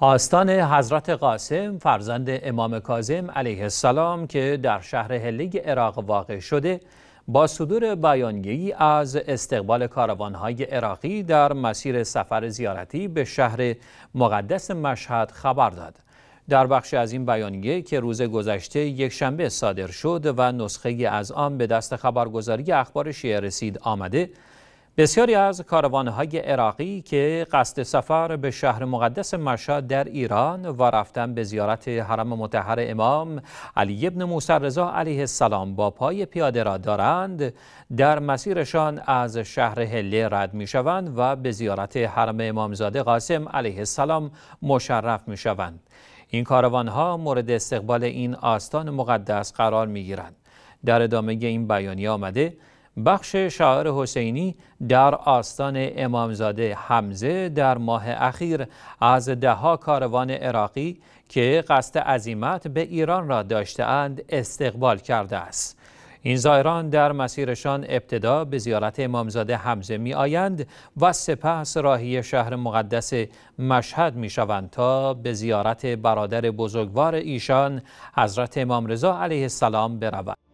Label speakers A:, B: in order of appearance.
A: آستان حضرت قاسم فرزند امام کاظم علیه السلام که در شهر هلیگ عراق واقع شده با صدور بیانیه‌ای از استقبال کاروانهای عراقی در مسیر سفر زیارتی به شهر مقدس مشهد خبر داد در بخش از این بیانیه که روز گذشته یک شنبه صادر شد و نسخه از آن به دست خبرگزاری اخبار شیعه رسید آمده بسیاری از کاروانهای عراقی که قصد سفر به شهر مقدس مشهد در ایران و رفتن به زیارت حرم متحر امام علی ابن موسی رضا علیه السلام با پای پیاده را دارند در مسیرشان از شهر هله رد می شوند و به زیارت حرم امامزاده قاسم علیه السلام مشرف می شوند این کاروانها مورد استقبال این آستان مقدس قرار می گیرند در ادامه این بیانیه آمده بخش شاعر حسینی در آستان امامزاده حمزه در ماه اخیر از دهها کاروان عراقی که قصد عزیمت به ایران را داشتهاند استقبال کرده است این زایران در مسیرشان ابتدا به زیارت امامزاده حمزه می آیند و سپس راهی شهر مقدس مشهد می شوند تا به زیارت برادر بزرگوار ایشان حضرت امام رضا علیه السلام بروند